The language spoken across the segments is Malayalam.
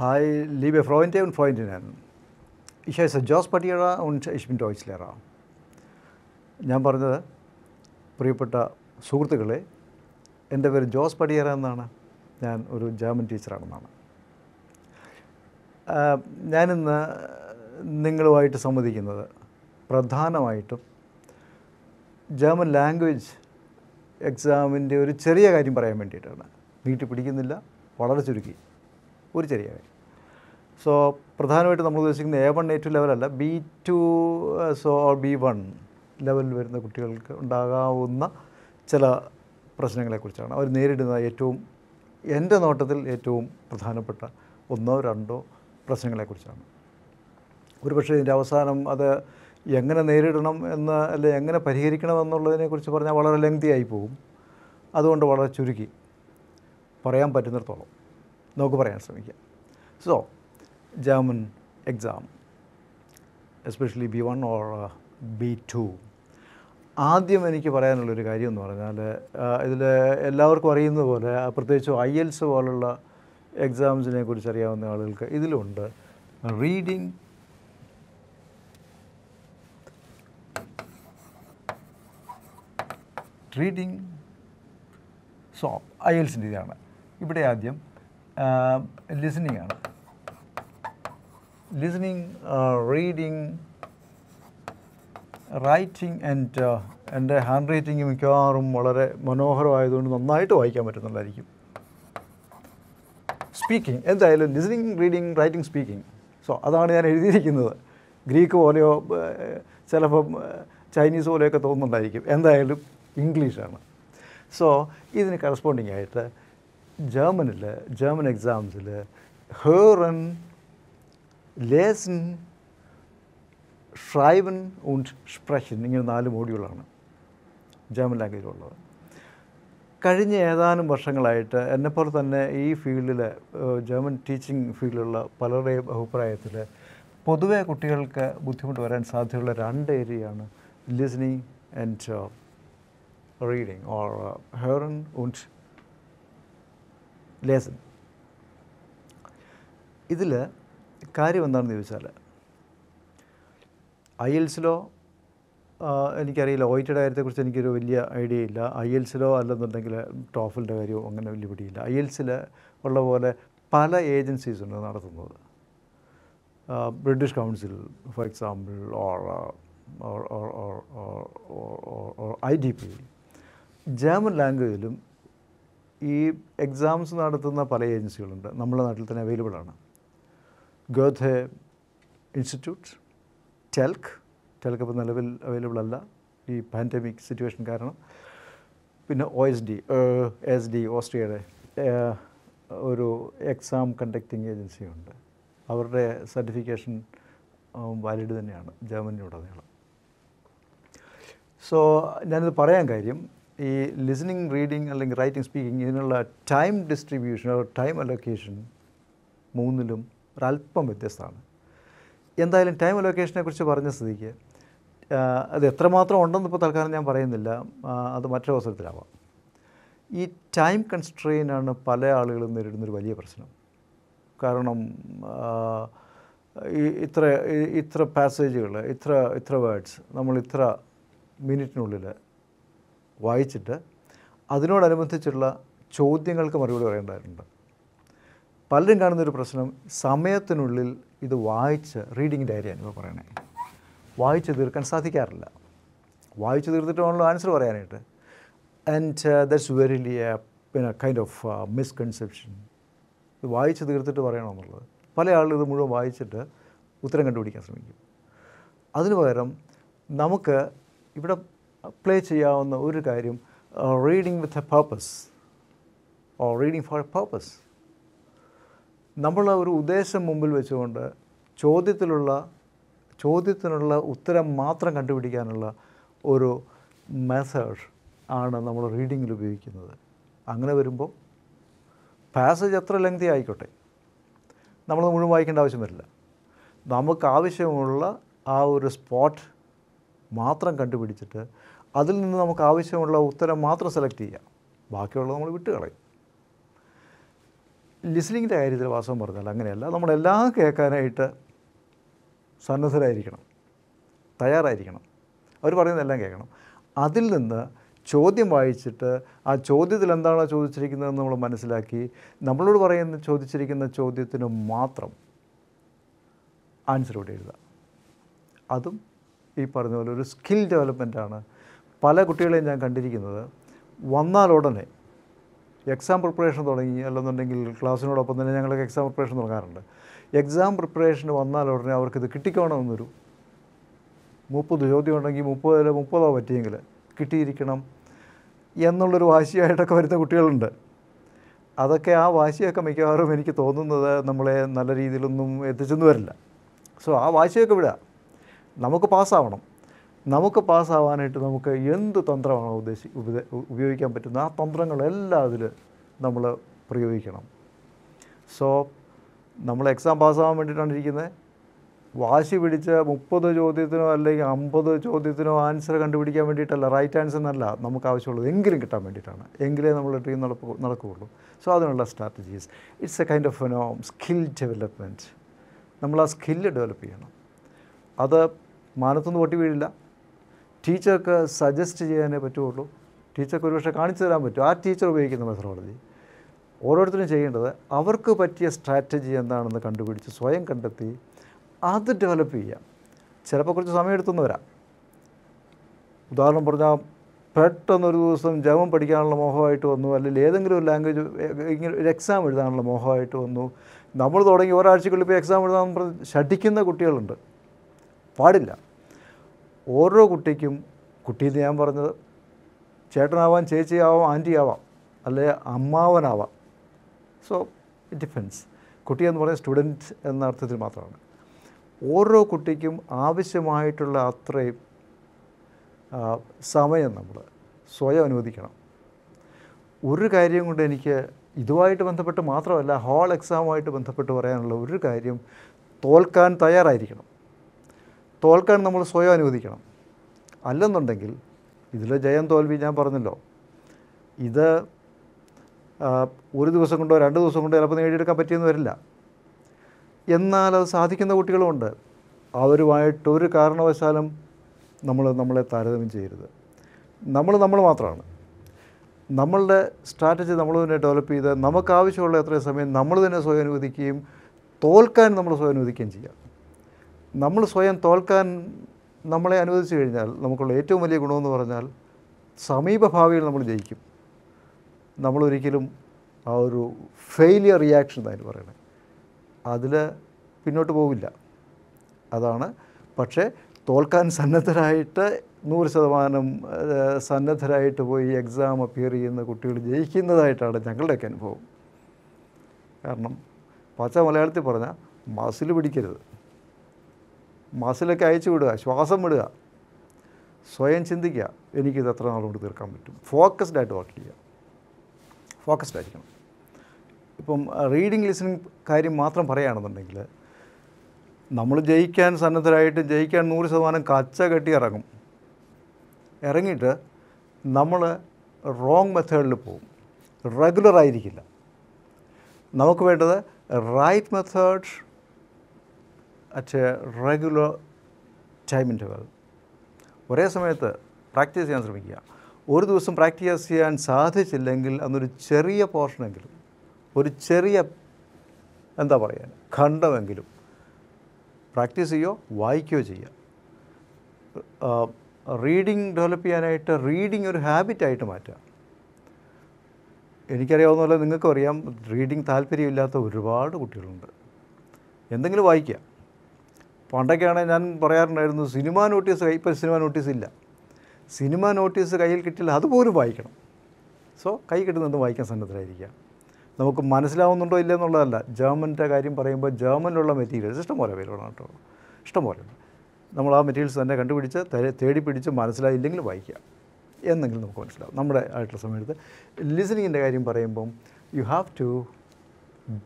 Hi, liebe Freunde und Freundinnen. Ich heiße Jos പട്ടിയറ und ich bin Deutschlehrer. ഞാൻ പറഞ്ഞത് പ്രിയപ്പെട്ട സുഹൃത്തുക്കളെ എൻ്റെ പേര് ജോസ് പടിയറ എന്നാണ് ഞാൻ ഒരു ജർമ്മൻ ടീച്ചറാണെന്നാണ് ഞാനിന്ന് നിങ്ങളുമായിട്ട് സംവദിക്കുന്നത് പ്രധാനമായിട്ടും ജർമ്മൻ ലാംഗ്വേജ് എക്സാമിൻ്റെ ഒരു ചെറിയ കാര്യം പറയാൻ വേണ്ടിയിട്ടാണ് നീട്ടി പിടിക്കുന്നില്ല വളരെ ചുരുക്കി ഒരു ചെറിയ കാര്യം സോ പ്രധാനമായിട്ട് നമ്മൾ ഉദ്ദേശിക്കുന്ന എ വൺ എ ടു ലെവലല്ല B two so B one ലെവലിൽ വരുന്ന കുട്ടികൾക്ക് ഉണ്ടാകാവുന്ന ചില പ്രശ്നങ്ങളെക്കുറിച്ചാണ് അവർ നേരിടുന്ന ഏറ്റവും എൻ്റെ നോട്ടത്തിൽ ഏറ്റവും പ്രധാനപ്പെട്ട ഒന്നോ രണ്ടോ പ്രശ്നങ്ങളെക്കുറിച്ചാണ് ഒരുപക്ഷെ ഇതിൻ്റെ അവസാനം അത് എങ്ങനെ നേരിടണം എന്ന് അല്ലെ എങ്ങനെ പരിഹരിക്കണം എന്നുള്ളതിനെക്കുറിച്ച് പറഞ്ഞാൽ വളരെ ലെങ്തി ആയി പോകും അതുകൊണ്ട് വളരെ ചുരുക്കി പറയാൻ പറ്റുന്നിടത്തോളം നമുക്ക് പറയാൻ ശ്രമിക്കാം so German exam especially B one or B two ആദ്യം എനിക്ക് പറയാനുള്ളൊരു കാര്യം എന്ന് പറഞ്ഞാൽ ഇതിൽ എല്ലാവർക്കും അറിയുന്ന പോലെ പ്രത്യേകിച്ച് ഐ എൽസ് e പോലുള്ള എക്സാംസിനെ കുറിച്ച് അറിയാവുന്ന ആളുകൾക്ക് ഇതിലുണ്ട് റീഡിങ് റീഡിങ് സോ ഐ എൽസിൻ്റെ ഇതാണ് ഇവിടെ ആദ്യം ലിസണിങ് uh, ആണ് ലിസണിങ് റീഡിങ് റൈറ്റിംഗ് ആൻഡ് എൻ്റെ ഹാൻഡ് റൈറ്റിംഗ് മിക്കവാറും വളരെ മനോഹരമായതുകൊണ്ട് നന്നായിട്ട് വായിക്കാൻ പറ്റുന്നുണ്ടായിരിക്കും സ്പീക്കിംഗ് എന്തായാലും listening reading writing speaking so അതാണ് ഞാൻ എഴുതിയിരിക്കുന്നത് ഗ്രീക്ക് പോലെയോ ചിലപ്പം ചൈനീസ് പോലെയൊക്കെ തോന്നുന്നുണ്ടായിരിക്കും എന്തായാലും ഇംഗ്ലീഷാണ് സോ ഇതിന് കറസ്പോണ്ടിങ് ആയിട്ട് ജർമ്മനിൽ ജർമ്മൻ എക്സാംസിൽ ഹേറൻ ലേസൻ ഷ്രൈവൻ ഉണ്ട് സ്പ്രഷൻ ഇങ്ങനെ നാല് മോഡ്യൂളാണ് ജർമ്മൻ ലാംഗ്വേജിലുള്ളത് കഴിഞ്ഞ ഏതാനും വർഷങ്ങളായിട്ട് എന്നെപ്പോലെ തന്നെ ഈ ഫീൽഡിൽ ജർമ്മൻ ടീച്ചിങ് ഫീൽഡിലുള്ള പലരുടെയും അഭിപ്രായത്തിൽ പൊതുവേ കുട്ടികൾക്ക് ബുദ്ധിമുട്ട് വരാൻ സാധ്യതയുള്ള രണ്ട് ഏരിയയാണ് ലിസ്ണിങ് ആൻഡ് റീഡിങ് ഓർ ഹേറൻ ഉണ്ട് ലേസൺ ഇതിൽ കാര്യം എന്താണെന്ന് ചോദിച്ചാൽ ഐ എൽസിലോ എനിക്കറിയില്ല ഒയിറ്റഡ് കാര്യത്തെക്കുറിച്ച് എനിക്കൊരു വലിയ ഐഡിയ ഇല്ല ഐ എൽസിലോ അല്ലെന്നുണ്ടെങ്കിൽ ടോഫലിൻ്റെ കാര്യമോ അങ്ങനെ വലിയ പിടിയില്ല ഐ എൽസിൽ ഉള്ള പോലെ പല ഏജൻസീസ് ഉണ്ട് നടത്തുന്നത് British council for example or or I D P German ലാംഗ്വേജിലും ഈ എക്സാംസ് നടത്തുന്ന പല ഏജൻസികളുണ്ട് നമ്മുടെ നാട്ടിൽ തന്നെ അവൈലബിൾ ആണ് ഗോധ ഇൻസ്റ്റിറ്റ്യൂട്ട് ടെൽക്ക് ടെൽക്ക് ഇപ്പോൾ നിലവിൽ അവൈലബിൾ അല്ല ഈ പാൻഡമിക് സിറ്റുവേഷൻ കാരണം പിന്നെ O S D S D ഓസ്ട്രിയയുടെ ഒരു എക്സാം കണ്ടക്റ്റിംഗ് ഏജൻസിയുണ്ട് അവരുടെ സർട്ടിഫിക്കേഷൻ വാലിഡ് തന്നെയാണ് ജർമ്മനിയുടനീളം സോ ഞാനിത് പറയാൻ കാര്യം ഈ ലിസണിങ് റീഡിങ് അല്ലെങ്കിൽ റൈറ്റിംഗ് സ്പീക്കിംഗ് ഇതിനുള്ള ടൈം ഡിസ്ട്രിബ്യൂഷൻ ടൈം അലൊക്കേഷൻ മൂന്നിലും ഒരല്പം വ്യത്യസ്തമാണ് എന്തായാലും ടൈം അലൊക്കേഷനെ കുറിച്ച് പറഞ്ഞ സ്ഥിതിക്ക് അത് എത്രമാത്രം ഉണ്ടെന്ന് ഇപ്പോൾ തൽക്കാലം ഞാൻ പറയുന്നില്ല അത് മറ്റൊരവസരത്തിലാവാം ഈ ടൈം കൺസ്ട്രെയിൻ ആണ് പല ആളുകളും നേരിടുന്നൊരു വലിയ പ്രശ്നം കാരണം ഇത്ര ഇത്ര പാസേജുകൾ ഇത്ര ഇത്ര വേർഡ്സ് നമ്മൾ ഇത്ര മിനിറ്റിനുള്ളിൽ വായിച്ചിട്ട് അതിനോടനുബന്ധിച്ചുള്ള ചോദ്യങ്ങൾക്ക് മറുപടി പറയേണ്ടതായിട്ടുണ്ട് പലരും കാണുന്നൊരു പ്രശ്നം സമയത്തിനുള്ളിൽ ഇത് വായിച്ച് റീഡിങ് ഡയറിയാണ് ഇപ്പോൾ പറയണേ വായിച്ച് തീർക്കാൻ സാധിക്കാറില്ല വായിച്ച് തീർത്തിട്ട് വേണമല്ലോ ആൻസർ പറയാനായിട്ട് ആൻഡ് ദറ്റ്സ് ലിയ പിന്നെ കൈൻഡ് ഓഫ് മിസ്കൺസെപ്ഷൻ ഇത് വായിച്ച് തീർത്തിട്ട് പറയണമെന്നുള്ളത് പല ആളുകൾ ഇത് മുഴുവൻ വായിച്ചിട്ട് ഉത്തരം കണ്ടുപിടിക്കാൻ ശ്രമിക്കും അതിനു പകരം നമുക്ക് ഇവിടെ പ്ലേ ചെയ്യാവുന്ന ഒരു കാര്യം reading with a purpose or reading for a purpose നമ്മൾ ഒരു ഉദ്ദേശം മുമ്പിൽ വെച്ചുകൊണ്ട് ചോദ്യത്തിലുള്ള ചോദ്യത്തിനുള്ള ഉത്തരം മാത്രം കണ്ടുപിടിക്കാനുള്ള ഒരു മെത്തേഡ് ആണ് നമ്മൾ റീഡിങ്ങിൽ ഉപയോഗിക്കുന്നത് അങ്ങനെ വരുമ്പോൾ പാസേജ് എത്ര ലെങ്തി ആയിക്കോട്ടെ നമ്മൾ മുഴുവൻ വായിക്കേണ്ട ആവശ്യം വരില്ല നമുക്ക് ആവശ്യമുള്ള ആ ഒരു സ്പോട്ട് മാത്രം കണ്ടുപിടിച്ചിട്ട് അതിൽ നിന്ന് നമുക്ക് ആവശ്യമുള്ള ഉത്തരം മാത്രം സെലക്ട് ചെയ്യാം ബാക്കിയുള്ളത് നമ്മൾ കളയും ലിസ്ണിങ്ങിൻ്റെ കാര്യത്തിൽ വാസം പറഞ്ഞാൽ അങ്ങനെയല്ല നമ്മളെല്ലാം കേൾക്കാനായിട്ട് സന്നദ്ധരായിരിക്കണം തയ്യാറായിരിക്കണം അവർ പറയുന്നതെല്ലാം കേൾക്കണം അതിൽ നിന്ന് ചോദ്യം വായിച്ചിട്ട് ആ ചോദ്യത്തിൽ എന്താണോ ചോദിച്ചിരിക്കുന്നതെന്ന് നമ്മൾ മനസ്സിലാക്കി നമ്മളോട് പറയുന്ന ചോദിച്ചിരിക്കുന്ന ചോദ്യത്തിന് മാത്രം ഇവിടെ എഴുതുക അതും ഈ പറഞ്ഞ പോലെ ഒരു സ്കിൽ ഡെവലപ്മെൻറ്റാണ് പല കുട്ടികളെയും ഞാൻ കണ്ടിരിക്കുന്നത് വന്നാൽ ഉടനെ എക്സാം പ്രിപ്പറേഷൻ തുടങ്ങി അല്ലെന്നുണ്ടെങ്കിൽ ക്ലാസ്സിനോടൊപ്പം തന്നെ ഞങ്ങൾക്ക് എക്സാം പ്രിപ്പറേഷൻ തുടങ്ങാറുണ്ട് എക്സാം പ്രിപ്പറേഷൻ വന്നാൽ ഉടനെ അവർക്കിത് കിട്ടിക്കണമെന്നൊരു മുപ്പത് ചോദ്യം ഉണ്ടെങ്കിൽ മുപ്പതിൽ മുപ്പതോ പറ്റിയെങ്കിൽ കിട്ടിയിരിക്കണം എന്നുള്ളൊരു വാശിയായിട്ടൊക്കെ വരുന്ന കുട്ടികളുണ്ട് അതൊക്കെ ആ വാശിയൊക്കെ മിക്കവാറും എനിക്ക് തോന്നുന്നത് നമ്മളെ നല്ല രീതിയിലൊന്നും എത്തിച്ചെന്ന് വരില്ല സോ ആ വാശിയൊക്കെ വിടാം നമുക്ക് പാസ്സാവണം നമുക്ക് പാസ്സാവാനായിട്ട് നമുക്ക് എന്ത് തന്ത്രമാണോ ഉദ്ദേശി ഉപയോഗിക്കാൻ പറ്റുന്നത് ആ തന്ത്രങ്ങളെല്ലാം അതിൽ നമ്മൾ പ്രയോഗിക്കണം സോ നമ്മൾ എക്സാം പാസ്സാവാൻ വേണ്ടിയിട്ടാണ് ഇരിക്കുന്നത് വാശി പിടിച്ച മുപ്പത് ചോദ്യത്തിനോ അല്ലെങ്കിൽ അമ്പത് ചോദ്യത്തിനോ ആൻസർ കണ്ടുപിടിക്കാൻ വേണ്ടിയിട്ടല്ല റൈറ്റ് ആൻസർ എന്നല്ല നമുക്ക് ആവശ്യമുള്ളത് എങ്കിലും കിട്ടാൻ വേണ്ടിയിട്ടാണ് എങ്കിലേ നമ്മൾ ഡ്രീം നടപ്പ് നടക്കുകയുള്ളൂ സോ അതിനുള്ള strategies it's a kind of no skill development നമ്മൾ ആ സ്കില്ല് ഡെവലപ്പ് ചെയ്യണം അത് മാനത്തൊന്നും പൊട്ടി വീഴില്ല ടീച്ചർക്ക് സജസ്റ്റ് ചെയ്യാനേ പറ്റുള്ളൂ ടീച്ചർക്ക് ഒരുപക്ഷെ കാണിച്ചു തരാൻ പറ്റും ആ ടീച്ചർ ഉപയോഗിക്കുന്ന മെത്തഡോളജി ഓരോരുത്തരും ചെയ്യേണ്ടത് അവർക്ക് പറ്റിയ സ്ട്രാറ്റജി എന്താണെന്ന് കണ്ടുപിടിച്ച് സ്വയം കണ്ടെത്തി അത് ഡെവലപ്പ് ചെയ്യാം ചിലപ്പോൾ കുറച്ച് സമയമെടുത്തുനിന്ന് വരാം ഉദാഹരണം പറഞ്ഞാൽ പെട്ടെന്നൊരു ദിവസം ജർമ്മൻ പഠിക്കാനുള്ള മോഹമായിട്ട് വന്നു അല്ലെങ്കിൽ ഏതെങ്കിലും ഒരു ലാംഗ്വേജ് ഇങ്ങനെ ഒരു എക്സാം എഴുതാനുള്ള മോഹമായിട്ട് വന്നു നമ്മൾ തുടങ്ങി ഒരാഴ്ചക്കുള്ളിൽ ഇപ്പോൾ എക്സാം എഴുതാൻ പറഞ്ഞ് ഷടിക്കുന്ന കുട്ടികളുണ്ട് പാടില്ല ഓരോ കുട്ടിക്കും കുട്ടിയെന്ന് ഞാൻ പറഞ്ഞത് ചേട്ടനാവാം ചേച്ചിയാവാം ആൻറ്റിയാവാം അല്ലെ അമ്മാവനാവാം സോ ഇറ്റ് ഡിപ്പെൻസ് കുട്ടി എന്ന് പറയുന്നത് സ്റ്റുഡൻറ്റ് എന്ന അർത്ഥത്തിൽ മാത്രമാണ് ഓരോ കുട്ടിക്കും ആവശ്യമായിട്ടുള്ള അത്രയും സമയം നമ്മൾ സ്വയം അനുവദിക്കണം ഒരു കാര്യം കൊണ്ട് എനിക്ക് ഇതുമായിട്ട് ബന്ധപ്പെട്ട് മാത്രമല്ല ഹോൾ എക്സാമുമായിട്ട് ബന്ധപ്പെട്ട് പറയാനുള്ള ഒരു കാര്യം തോൽക്കാൻ തയ്യാറായിരിക്കണം തോൽക്കാൻ നമ്മൾ സ്വയം അനുവദിക്കണം അല്ലെന്നുണ്ടെങ്കിൽ ഇതിലെ ജയം തോൽവി ഞാൻ പറഞ്ഞല്ലോ ഇത് ഒരു ദിവസം കൊണ്ടോ രണ്ട് ദിവസം കൊണ്ടോ ചിലപ്പോൾ നേടിയെടുക്കാൻ പറ്റിയെന്ന് വരില്ല എന്നാൽ അത് സാധിക്കുന്ന കുട്ടികളുമുണ്ട് അവരുമായിട്ട് ഒരു കാരണവശാലും നമ്മൾ നമ്മളെ താരതമ്യം ചെയ്യരുത് നമ്മൾ നമ്മൾ മാത്രമാണ് നമ്മളുടെ സ്ട്രാറ്റജി നമ്മൾ തന്നെ ഡെവലപ്പ് ചെയ്ത് നമുക്ക് ആവശ്യമുള്ള എത്രയും സമയം നമ്മൾ തന്നെ സ്വയം അനുവദിക്കുകയും തോൽക്കാൻ നമ്മൾ സ്വയം അനുവദിക്കുകയും ചെയ്യാം നമ്മൾ സ്വയം തോൽക്കാൻ നമ്മളെ അനുവദിച്ചു കഴിഞ്ഞാൽ നമുക്കുള്ള ഏറ്റവും വലിയ ഗുണമെന്ന് പറഞ്ഞാൽ സമീപഭാവിയിൽ നമ്മൾ ജയിക്കും നമ്മളൊരിക്കലും ആ ഒരു ഫെയിലിയർ റിയാക്ഷൻ എന്നതിന് പറയുന്നത് അതിൽ പിന്നോട്ട് പോവില്ല അതാണ് പക്ഷേ തോൽക്കാൻ സന്നദ്ധരായിട്ട് നൂറ് ശതമാനം സന്നദ്ധരായിട്ട് പോയി എക്സാം അപ്പിയർ ചെയ്യുന്ന കുട്ടികൾ ജയിക്കുന്നതായിട്ടാണ് ഞങ്ങളുടെയൊക്കെ അനുഭവം കാരണം പച്ച മലയാളത്തിൽ പറഞ്ഞാൽ മസിൽ പിടിക്കരുത് മസിലൊക്കെ അയച്ചു വിടുക ശ്വാസം വിടുക സ്വയം ചിന്തിക്കുക എനിക്കിത് എത്ര നാളുകൊണ്ട് തീർക്കാൻ പറ്റും ഫോക്കസ്ഡ് ആയിട്ട് വർക്ക് ചെയ്യുക ഫോക്കസ്ഡ് ആയിരിക്കണം ഇപ്പം റീഡിങ് ലിസണിങ് കാര്യം മാത്രം പറയുകയാണെന്നുണ്ടെങ്കിൽ നമ്മൾ ജയിക്കാൻ സന്നദ്ധരായിട്ട് ജയിക്കാൻ നൂറ് ശതമാനം കച്ച കെട്ടി ഇറങ്ങും ഇറങ്ങിയിട്ട് നമ്മൾ റോങ് മെത്തേഡിൽ പോകും റെഗുലർ ആയിരിക്കില്ല നമുക്ക് വേണ്ടത് right methods at a regular time interval ഒരേ സമയത്ത് പ്രാക്ടീസ് ചെയ്യാൻ ശ്രമിക്കുക ഒരു ദിവസം പ്രാക്ടീസ് ചെയ്യാൻ സാധിച്ചില്ലെങ്കിൽ അന്നൊരു ചെറിയ പോർഷനെങ്കിലും ഒരു ചെറിയ എന്താ പറയുക ഖണ്ഡമെങ്കിലും പ്രാക്ടീസ് ചെയ്യുകയോ വായിക്കുകയോ ചെയ്യുക റീഡിങ് ഡെവലപ്പ് ചെയ്യാനായിട്ട് റീഡിങ് ഒരു ഹാബിറ്റായിട്ട് മാറ്റുക എനിക്കറിയാവുന്ന പോലെ നിങ്ങൾക്കും അറിയാം റീഡിങ് താല്പര്യമില്ലാത്ത ഒരുപാട് കുട്ടികളുണ്ട് എന്തെങ്കിലും വായിക്കുക പണ്ടൊക്കെയാണ് ഞാൻ പറയാറുണ്ടായിരുന്നു സിനിമ നോട്ടീസ് ഇപ്പം സിനിമ നോട്ടീസ് ഇല്ല സിനിമ നോട്ടീസ് കയ്യിൽ കിട്ടില്ല അതുപോലും വായിക്കണം സോ കൈ കിട്ടുന്നത് വായിക്കാൻ സന്നദ്ധരായിരിക്കുക നമുക്ക് മനസ്സിലാവുന്നുണ്ടോ ഇല്ല എന്നുള്ളതല്ല ജർമ്മൻ്റെ കാര്യം പറയുമ്പോൾ ജർമ്മനിലുള്ള മെറ്റീരിയൽസ് ഇഷ്ടംപോലെ അവൈലബിളാണ് കേട്ടോ ഇഷ്ടംപോലെ നമ്മൾ ആ മെറ്റീരിയൽസ് തന്നെ കണ്ടുപിടിച്ച് തേടി പിടിച്ച് മനസ്സിലായില്ലെങ്കിൽ വായിക്കുക എന്നെങ്കിലും നമുക്ക് മനസ്സിലാവും നമ്മുടെ ആയിട്ടുള്ള സമയത്ത് ലിസണിങ്ങിൻ്റെ കാര്യം പറയുമ്പം you have to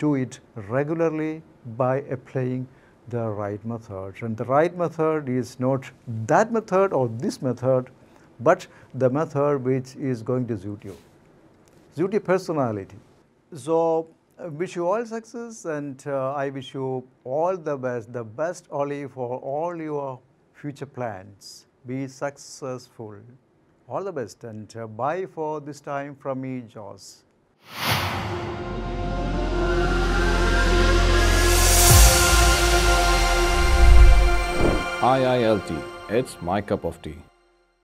do it regularly by a playing the right method. And the right method is not that method or this method, but the method which is going to suit you, suit your personality. So, wish you all success and uh, I wish you all the best, the best only for all your future plans. Be successful. All the best and uh, bye for this time from me, Jaws. IILT. It's my cup of tea.